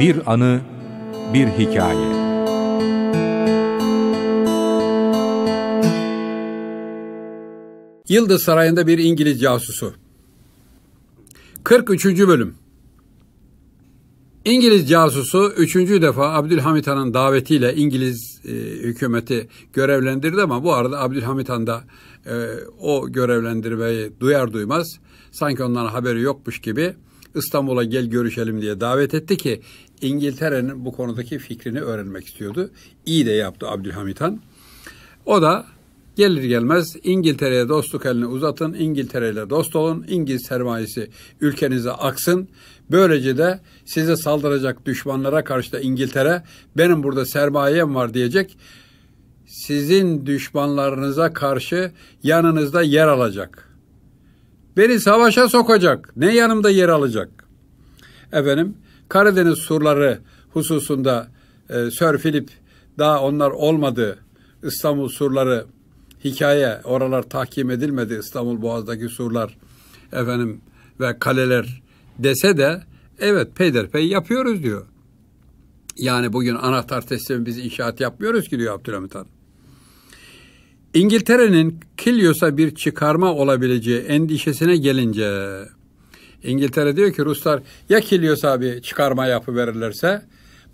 Bir anı, bir hikaye. Yıldız Sarayı'nda bir İngiliz casusu. 43. bölüm. İngiliz casusu üçüncü defa Abdülhamit Han'ın davetiyle İngiliz e, hükümeti görevlendirdi ama bu arada Abdülhamit Han da e, o görevlendirmeyi duyar duymaz sanki ondan haberi yokmuş gibi İstanbul'a gel görüşelim diye davet etti ki İngiltere'nin bu konudaki fikrini öğrenmek istiyordu. İyi de yaptı Abdülhamit Han. O da gelir gelmez İngiltere'ye dostluk elini uzatın, İngiltere ile dost olun, İngiliz sermayesi ülkenize aksın. Böylece de size saldıracak düşmanlara karşı da İngiltere benim burada sermayem var diyecek. Sizin düşmanlarınıza karşı yanınızda yer alacak. Beni savaşa sokacak. Ne yanımda yer alacak? Efendim Karadeniz surları hususunda e, Sir Philip daha onlar olmadı. İstanbul surları hikaye oralar tahkim edilmedi İstanbul Boğaz'daki surlar efendim ve kaleler dese de evet peyderpey yapıyoruz diyor. Yani bugün anahtar teslimi biz inşaat yapmıyoruz ki diyor Abdülhamit Han. İngiltere'nin Kilyos'a bir çıkarma olabileceği endişesine gelince İngiltere diyor ki Ruslar ya Kilyos abi çıkarma yapı verirlerse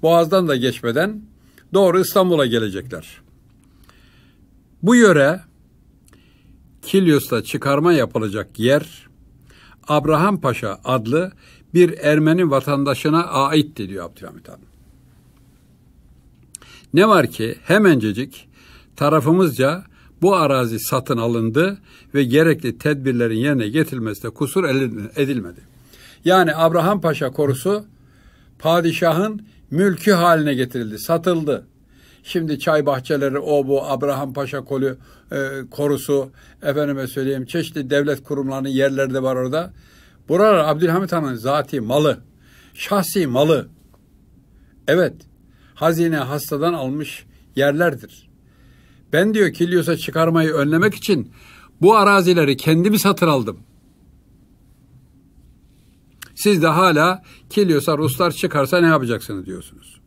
Boğaz'dan da geçmeden doğru İstanbul'a gelecekler. Bu yöre Kilyos'ta çıkarma yapılacak yer Abraham Paşa adlı bir Ermeni vatandaşına ait diyor Abdülhamit Han. Ne var ki hemencecik tarafımızca bu arazi satın alındı ve gerekli tedbirlerin yerine getirilmesinde kusur edilmedi. Yani Abraham Paşa korusu padişahın mülkü haline getirildi, satıldı. Şimdi çay bahçeleri, o bu, Abraham Paşa kolu e, korusu, efendime söyleyeyim çeşitli devlet kurumlarının yerleri de var orada. Buralar Abdülhamit Han'ın zati malı, şahsi malı. Evet, hazine hastadan almış yerlerdir. Ben diyor Kilyos'a çıkarmayı önlemek için bu arazileri kendimi satın aldım. Siz de hala Kilyos'a Ruslar çıkarsa ne yapacaksınız diyorsunuz.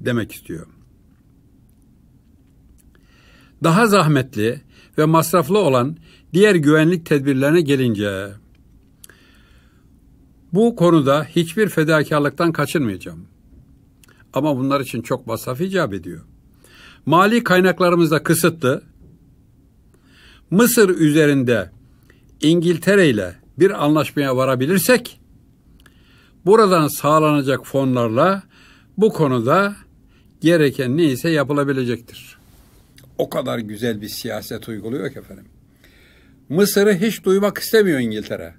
Demek istiyor. Daha zahmetli ve masraflı olan diğer güvenlik tedbirlerine gelince bu konuda hiçbir fedakarlıktan kaçınmayacağım. Ama bunlar için çok masraf icap ediyor. Mali kaynaklarımız da kısıtlı. Mısır üzerinde İngiltere ile bir anlaşmaya varabilirsek buradan sağlanacak fonlarla bu konuda gereken neyse yapılabilecektir. O kadar güzel bir siyaset uyguluyor ki efendim. Mısır'ı hiç duymak istemiyor İngiltere.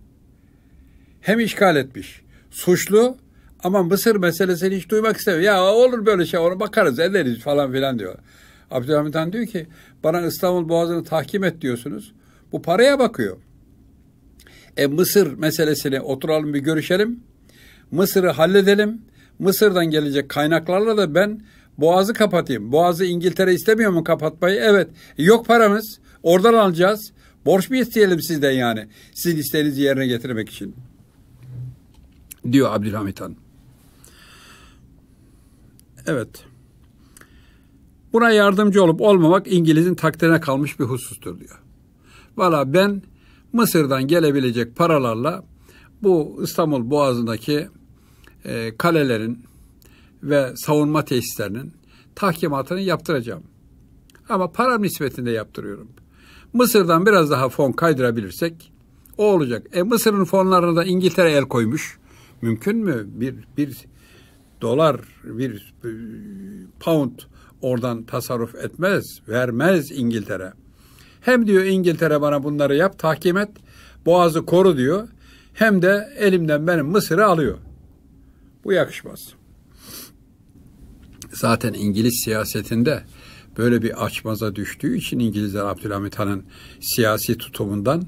Hem işgal etmiş, suçlu ama Mısır meselesini hiç duymak istemiyor. Ya olur böyle şey onu bakarız ederiz falan filan diyor. Abdülhamit Han diyor ki bana İstanbul Boğazı'nı tahkim et diyorsunuz. Bu paraya bakıyor. E Mısır meselesini oturalım bir görüşelim. Mısır'ı halledelim. Mısır'dan gelecek kaynaklarla da ben Boğaz'ı kapatayım. Boğaz'ı İngiltere istemiyor mu kapatmayı? Evet. E, yok paramız. Oradan alacağız. Borç mu isteyelim sizden yani? Sizin isteğinizi yerine getirmek için. Diyor Abdülhamit Han. Evet. Buna yardımcı olup olmamak İngiliz'in takdirine kalmış bir husustur diyor. Valla ben Mısır'dan gelebilecek paralarla bu İstanbul Boğazı'ndaki e, kalelerin ve savunma tesislerinin tahkimatını yaptıracağım. Ama para nispetinde yaptırıyorum. Mısır'dan biraz daha fon kaydırabilirsek o olacak. E Mısır'ın fonlarına da İngiltere el koymuş. Mümkün mü? Bir, bir dolar, bir e, pound oradan tasarruf etmez, vermez İngiltere. Hem diyor İngiltere bana bunları yap, tahkim et, boğazı koru diyor. Hem de elimden benim Mısır'ı alıyor. Bu yakışmaz. Zaten İngiliz siyasetinde böyle bir açmaza düştüğü için İngilizler Abdülhamit Han'ın siyasi tutumundan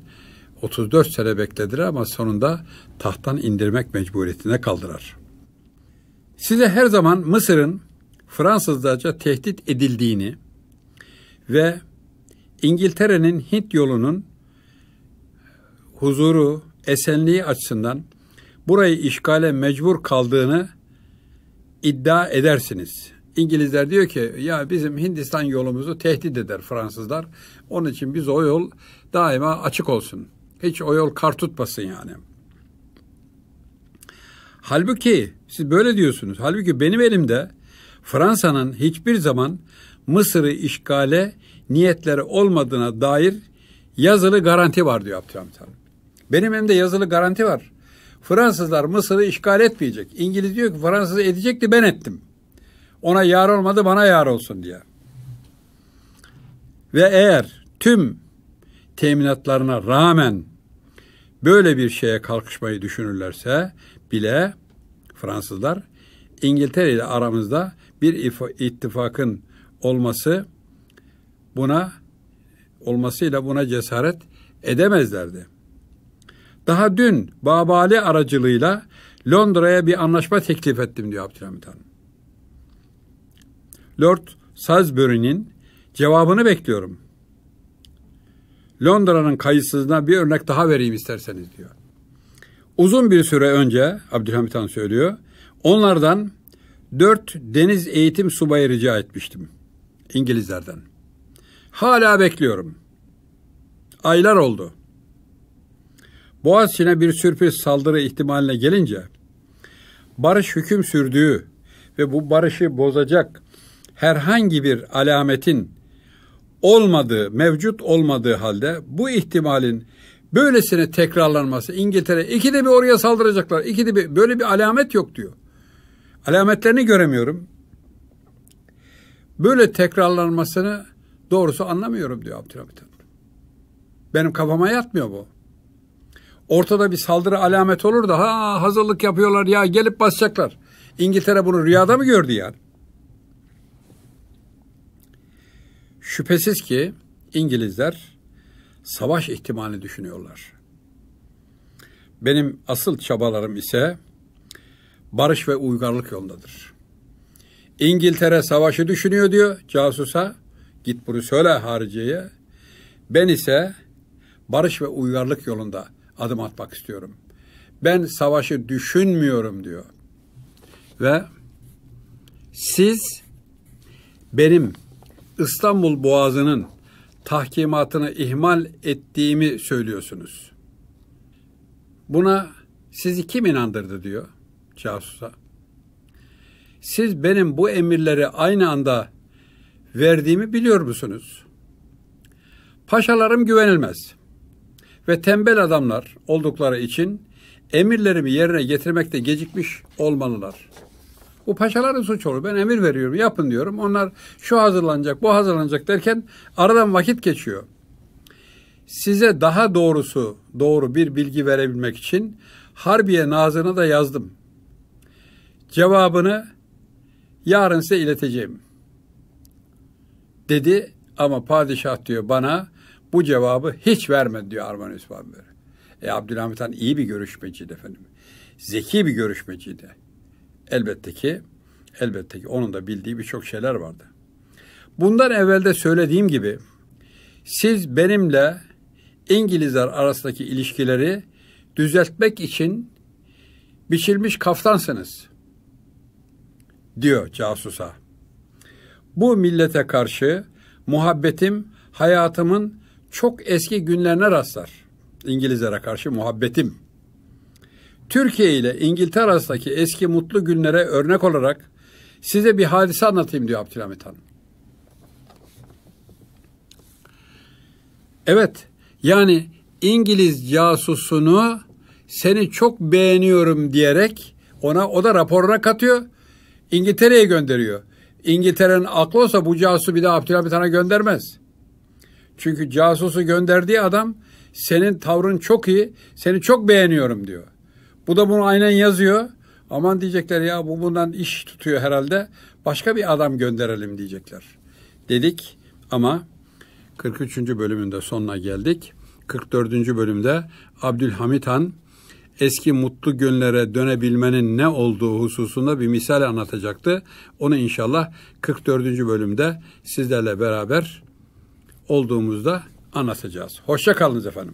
34 sene beklediler ama sonunda tahttan indirmek mecburiyetine kaldılar. Size her zaman Mısır'ın Fransızlarca tehdit edildiğini ve İngiltere'nin Hint yolunun huzuru, esenliği açısından burayı işgale mecbur kaldığını iddia edersiniz. İngilizler diyor ki ya bizim Hindistan yolumuzu tehdit eder Fransızlar. Onun için biz o yol daima açık olsun. Hiç o yol kar tutmasın yani. Halbuki siz böyle diyorsunuz. Halbuki benim elimde Fransa'nın hiçbir zaman Mısır'ı işgale niyetleri olmadığına dair yazılı garanti var diyor Abdülhamit Hanım. Benim elimde yazılı garanti var. Fransızlar Mısır'ı işgal etmeyecek. İngiliz diyor ki Fransız edecekti ben ettim. Ona yar olmadı bana yar olsun diye. Ve eğer tüm teminatlarına rağmen böyle bir şeye kalkışmayı düşünürlerse bile Fransızlar İngiltere ile aramızda bir ittifakın olması buna olmasıyla buna cesaret edemezlerdi. Daha dün Babali aracılığıyla Londra'ya bir anlaşma teklif ettim diyor Abdülhamit Han. Lord Salisbury'nin cevabını bekliyorum.'' Londra'nın kayıtsızına bir örnek daha vereyim isterseniz diyor. Uzun bir süre önce Abdülhamit Han söylüyor. Onlardan dört deniz eğitim subayı rica etmiştim. İngilizlerden. Hala bekliyorum. Aylar oldu. Boğaziçi'ne bir sürpriz saldırı ihtimaline gelince barış hüküm sürdüğü ve bu barışı bozacak herhangi bir alametin olmadığı, mevcut olmadığı halde bu ihtimalin böylesine tekrarlanması İngiltere ikide bir oraya saldıracaklar. İkide bir böyle bir alamet yok diyor. Alametlerini göremiyorum. Böyle tekrarlanmasını doğrusu anlamıyorum diyor Abdülhamit Han. Benim kafama yatmıyor bu. Ortada bir saldırı alamet olur da ha hazırlık yapıyorlar ya gelip basacaklar. İngiltere bunu rüyada mı gördü yani? Şüphesiz ki İngilizler savaş ihtimalini düşünüyorlar. Benim asıl çabalarım ise barış ve uygarlık yolundadır. İngiltere savaşı düşünüyor diyor casusa. Git bunu söyle Hariciye. Ben ise barış ve uygarlık yolunda adım atmak istiyorum. Ben savaşı düşünmüyorum diyor. Ve siz benim İstanbul Boğazı'nın tahkimatını ihmal ettiğimi söylüyorsunuz. Buna sizi kim inandırdı diyor casusa. Siz benim bu emirleri aynı anda verdiğimi biliyor musunuz? Paşalarım güvenilmez ve tembel adamlar oldukları için emirlerimi yerine getirmekte gecikmiş olmalılar.'' Bu paşaların suç olur. Ben emir veriyorum, yapın diyorum. Onlar şu hazırlanacak, bu hazırlanacak derken aradan vakit geçiyor. Size daha doğrusu doğru bir bilgi verebilmek için Harbiye Nazır'ına da yazdım. Cevabını yarın size ileteceğim. Dedi ama padişah diyor bana bu cevabı hiç vermedi diyor Arman Üsman E Abdülhamit Han iyi bir görüşmeciydi efendim. Zeki bir görüşmeciydi. Elbette ki elbette ki onun da bildiği birçok şeyler vardı. Bundan evvelde söylediğim gibi siz benimle İngilizler arasındaki ilişkileri düzeltmek için biçilmiş kaftansınız diyor casusa. Bu millete karşı muhabbetim hayatımın çok eski günlerine rastlar. İngilizlere karşı muhabbetim. Türkiye ile İngiltere arasındaki eski mutlu günlere örnek olarak size bir hadise anlatayım diyor Abdülhamit Han. Evet, yani İngiliz casusunu seni çok beğeniyorum diyerek ona o da raporuna katıyor. İngiltere'ye gönderiyor. İngiltere'nin aklı olsa bu casusu bir daha Abdülhamit Han'a göndermez. Çünkü casusu gönderdiği adam senin tavrın çok iyi, seni çok beğeniyorum diyor. Bu da bunu aynen yazıyor. Aman diyecekler ya bu bundan iş tutuyor herhalde. Başka bir adam gönderelim diyecekler. Dedik ama 43. bölümünde sonuna geldik. 44. bölümde Abdülhamit Han eski mutlu günlere dönebilmenin ne olduğu hususunda bir misal anlatacaktı. Onu inşallah 44. bölümde sizlerle beraber olduğumuzda anlatacağız. Hoşça kalınız efendim.